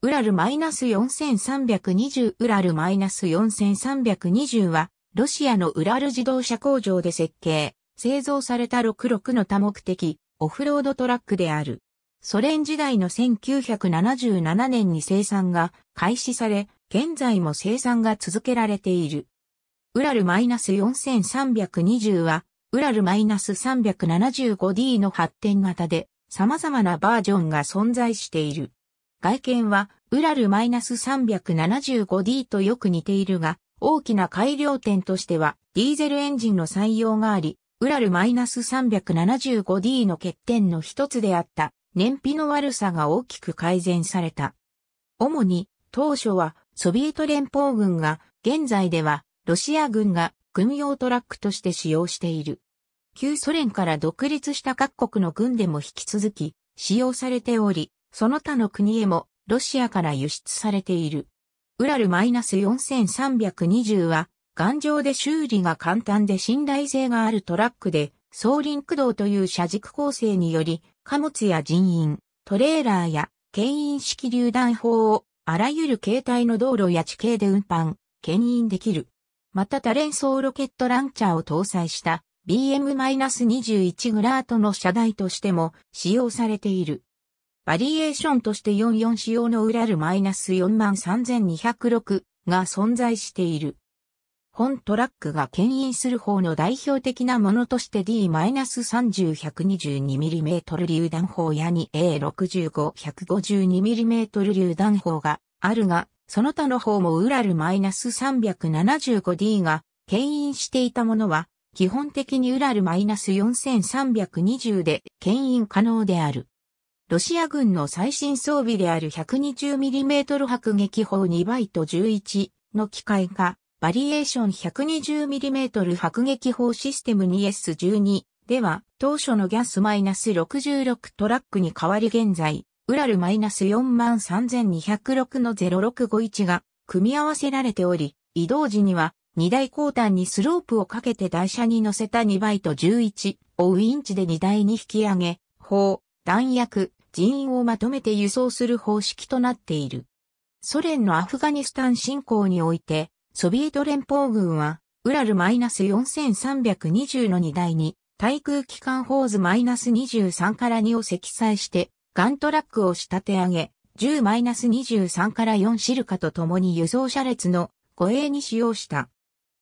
ウラル -4320 ウラル -4320 は、ロシアのウラル自動車工場で設計、製造された66の多目的、オフロードトラックである。ソ連時代の1977年に生産が開始され、現在も生産が続けられている。ウラル -4320 は、ウラル -375D の発展型で、様々なバージョンが存在している。外見はウラル -375D とよく似ているが、大きな改良点としてはディーゼルエンジンの採用があり、ウラル -375D の欠点の一つであった燃費の悪さが大きく改善された。主に当初はソビエト連邦軍が現在ではロシア軍が軍用トラックとして使用している。旧ソ連から独立した各国の軍でも引き続き使用されており、その他の国へもロシアから輸出されている。ウラル -4320 は頑丈で修理が簡単で信頼性があるトラックで、送輪駆動という車軸構成により、貨物や人員、トレーラーや牽引式榴弾砲をあらゆる形態の道路や地形で運搬、牽引できる。また多連装ロケットランチャーを搭載した BM-21 グラートの車台としても使用されている。バリエーションとして44仕様のウラル -43206 が存在している。本トラックが牽引する方の代表的なものとして D-30122mm 榴弾砲や 2A65152mm 榴弾砲があるが、その他の方もウラル -375D が牽引していたものは、基本的にウラル -4320 で牽引可能である。ロシア軍の最新装備である 120mm 迫撃砲2倍と11の機械化、バリエーション 120mm 迫撃砲システム 2S12 では、当初のギャスマイナス -66 トラックに代わり現在、ウラルマイナス -43206 の0651が組み合わせられており、移動時には2台後端にスロープをかけて台車に乗せた2倍と11をウインチで2台に引き上げ、砲、弾薬、人員をまとめて輸送する方式となっている。ソ連のアフガニスタン侵攻において、ソビエト連邦軍は、ウラル -4320 の荷台に、対空機関ホーズ -23 から2を積載して、ガントラックを仕立て上げ、10-23から4シルカと共に輸送車列の護衛に使用した。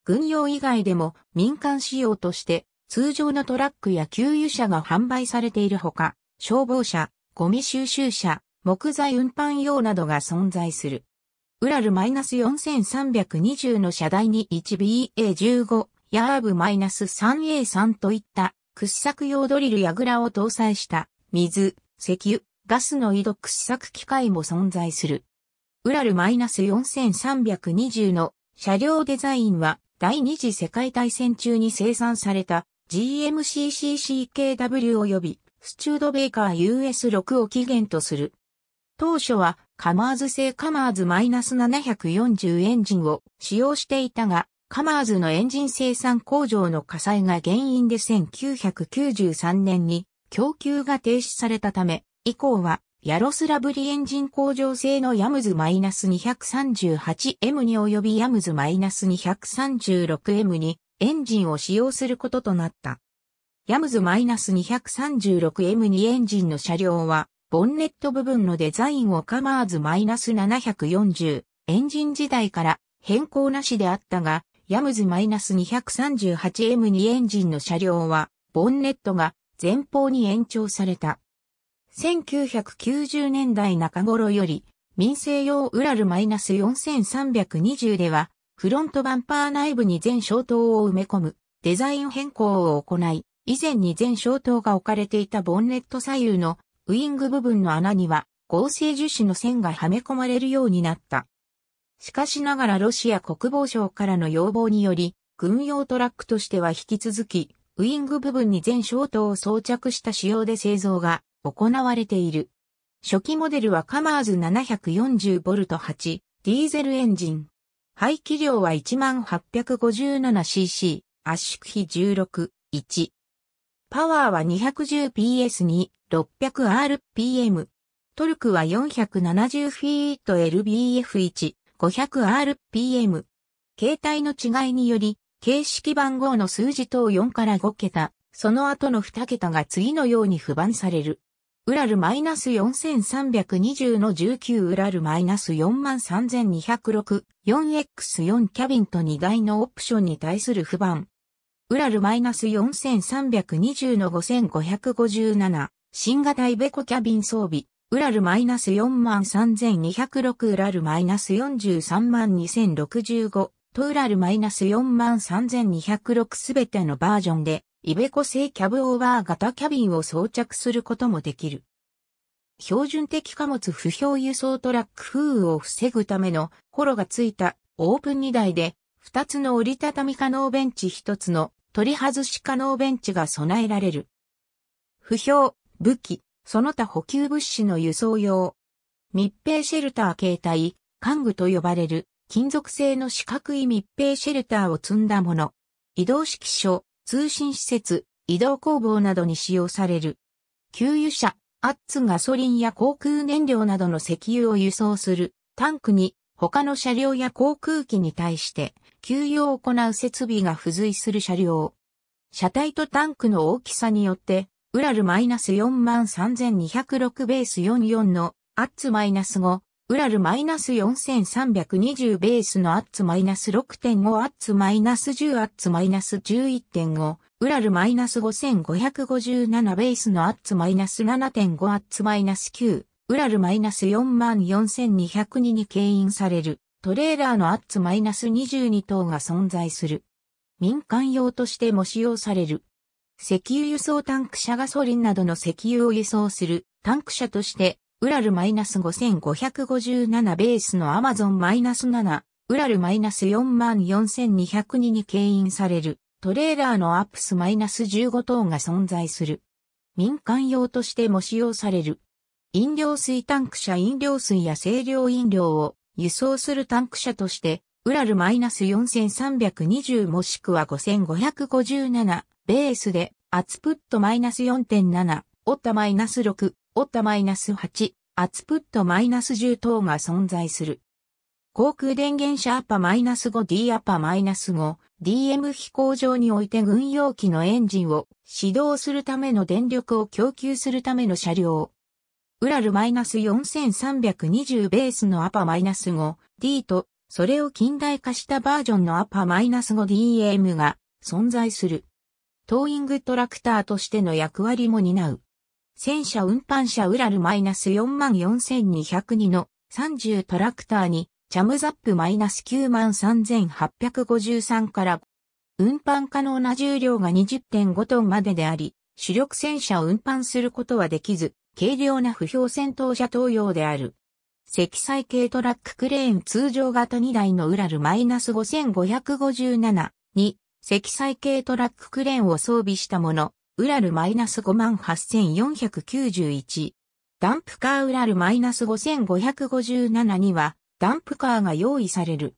軍用以外でも民間仕様として、通常のトラックや給油車が販売されているほか、消防車、ゴミ収集車、木材運搬用などが存在する。ウラル -4320 の車台に 1BA15 ヤーブ -3A3 といった掘削用ドリルやグラを搭載した水、石油、ガスの井戸掘削機械も存在する。ウラル -4320 の車両デザインは第二次世界大戦中に生産された GMCCCKW 及びスチュードベーカー US6 を起源とする。当初はカマーズ製カマーズ -740 エンジンを使用していたが、カマーズのエンジン生産工場の火災が原因で1993年に供給が停止されたため、以降はヤロスラブリエンジン工場製のヤムズ -238M に及びヤムズ -236M にエンジンを使用することとなった。ヤムズ -236M2 エンジンの車両は、ボンネット部分のデザインをカマーズ -740 エンジン時代から変更なしであったが、ヤムズ -238M2 エンジンの車両は、ボンネットが前方に延長された。1990年代中頃より、民生用ウラル -4320 では、フロントバンパー内部に全消灯を埋め込むデザイン変更を行い、以前に全消灯が置かれていたボンネット左右のウィング部分の穴には合成樹脂の線がはめ込まれるようになった。しかしながらロシア国防省からの要望により、軍用トラックとしては引き続き、ウィング部分に全消灯を装着した仕様で製造が行われている。初期モデルはカマーズ 740V8 ディーゼルエンジン。排気量は 1857cc、圧縮比16、1。パワーは 210PS に 600rpm。トルクは470フィート LBF1、500rpm。携帯の違いにより、形式番号の数字等4から5桁、その後の2桁が次のように不番される。ウラル -4320 の19ウラル -43206、4X4 キャビンと2台のオプションに対する不番。ウラル -4320 の5557、新型イベコキャビン装備、ウラル -43206 ウラル4 3 2 0 6 5とウラル -43206 すべてのバージョンで、イベコ製キャブオーバー型キャビンを装着することもできる。標準的貨物不評輸送トラック風雨を防ぐためのコロがついたオープン2台で2つの折りたたみ可能ベンチ1つの取り外し可能ベンチが備えられる。不評、武器、その他補給物資の輸送用。密閉シェルター形態、幹具と呼ばれる、金属製の四角い密閉シェルターを積んだもの。移動式所、通信施設、移動工房などに使用される。給油車、アッツガソリンや航空燃料などの石油を輸送するタンクに他の車両や航空機に対して給油を行う設備が付随する車両。車体とタンクの大きさによって、ウラルマイナス -43206 ベース44のアッツマイナス -5、ウラルマイナス -4320 ベースのアッツマイナス -6.5 アッツマイナス -10 アッツマイナス -11.5、ウラルマイナ -5557 ベースのアッツマイナス -7.5 アッツマイナス -9、ウラルマイナス -44202 に牽引される。トレーラーのアッツ -22 等が存在する。民間用としても使用される。石油輸送タンク車ガソリンなどの石油を輸送するタンク車として、ウラル -5557 ベースのアマゾン -7、ウラル -44202 に牽引されるトレーラーのアップス -15 等が存在する。民間用としても使用される。飲料水タンク車飲料水や清涼飲料を輸送するタンク車として、ウラル -4320 もしくは5557ベースで、アツプット -4.7、オッタ -6、オッタ -8、ツプット -10 等が存在する。航空電源車アッパ -5D アッパ -5、DM 飛行場において軍用機のエンジンを始動するための電力を供給するための車両、ウラル -4320 ベースのアパマイナス -5D と、それを近代化したバージョンのアパマイナス -5DM が存在する。トーイングトラクターとしての役割も担う。戦車運搬車ウラル -44202 の30トラクターに、チャムザップ -93853 から運搬可能な重量が20.5トンまでであり、主力戦車を運搬することはできず、軽量な不評戦闘車投用である。積載系トラッククレーン通常型2台のウラル -5557 に、積載系トラッククレーンを装備したもの、ウラル -58491。ダンプカーウラル -5557 には、ダンプカーが用意される。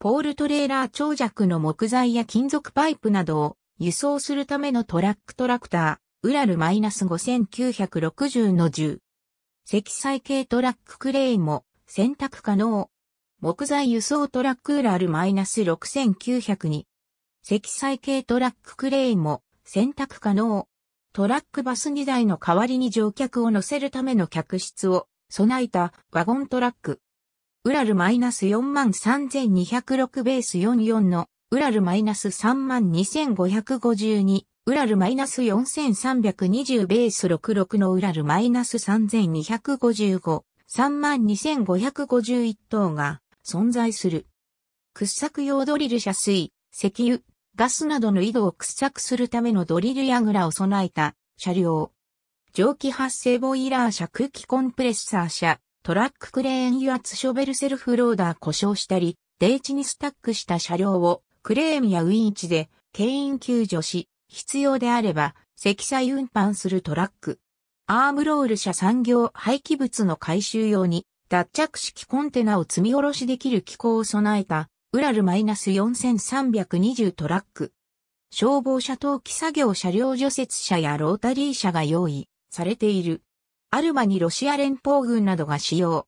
ポールトレーラー長尺の木材や金属パイプなどを輸送するためのトラックトラクター。ウラル -5960 の10。積載系トラッククレーンも選択可能。木材輸送トラックウラル -6902。積載系トラッククレーンも選択可能。トラックバス2台の代わりに乗客を乗せるための客室を備えたワゴントラック。ウラル -43206 ベース44のウラル -32552 ウラル -4320 ベース66のウラル -3255、32551等が存在する。掘削用ドリル車水、石油、ガスなどの井戸を掘削するためのドリルやグラを備えた車両。蒸気発生ボイラー車空気コンプレッサー車、トラッククレーン油圧ショベルセルフローダー故障したり、デイチにスタックした車両をクレーンやウィンチで牽引救助し、必要であれば、積載運搬するトラック。アームロール車産業廃棄物の回収用に、脱着式コンテナを積み下ろしできる機構を備えた、ウラル -4320 トラック。消防車等機作業車両除雪車やロータリー車が用意されている。アルマにロシア連邦軍などが使用。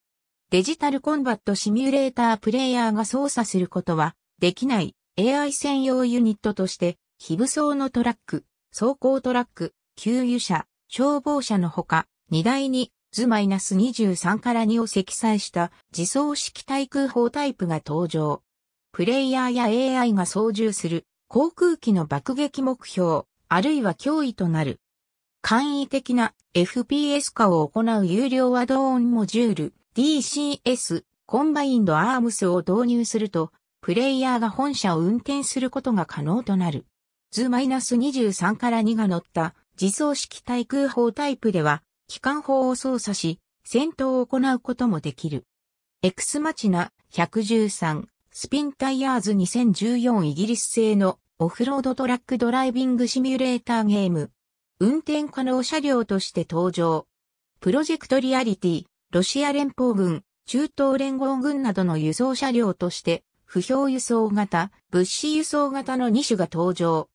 デジタルコンバットシミュレータープレイヤーが操作することはできない AI 専用ユニットとして非武装のトラック、走行トラック、給油車、消防車のほか、荷台に図 -23 から2を積載した自走式対空砲タイプが登場。プレイヤーや AI が操縦する航空機の爆撃目標、あるいは脅威となる。簡易的な FPS 化を行う有料アドオンモジュール DCS コンバインドアームスを導入すると、プレイヤーが本社を運転することが可能となる。図 -23 から2が乗った自走式対空砲タイプでは、機関砲を操作し、戦闘を行うこともできる。エクスマチナ113スピンタイヤーズ2014イギリス製のオフロードトラックドライビングシミュレーターゲーム。運転可能車両として登場。プロジェクトリアリティ、ロシア連邦軍、中東連合軍などの輸送車両として、不評輸送型、物資輸送型の2種が登場。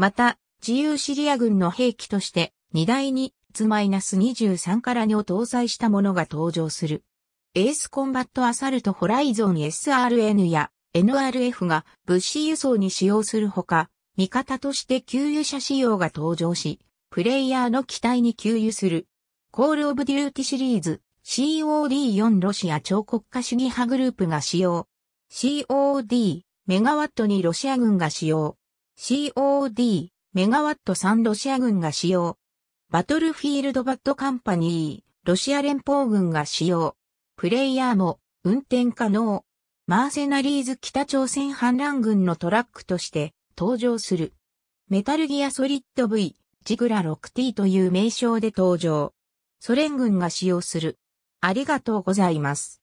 また、自由シリア軍の兵器として、荷台にス2 3から2を搭載したものが登場する。エースコンバットアサルトホライゾン SRN や NRF が物資輸送に使用するほか、味方として給油車仕様が登場し、プレイヤーの機体に給油する。コールオブデューティシリーズ COD4 ロシア超国家主義派グループが使用。COD メガワットにロシア軍が使用。COD、メガワット3ロシア軍が使用。バトルフィールドバッドカンパニー、ロシア連邦軍が使用。プレイヤーも運転可能。マーセナリーズ北朝鮮反乱軍のトラックとして登場する。メタルギアソリッド V、ジグラ 6T という名称で登場。ソ連軍が使用する。ありがとうございます。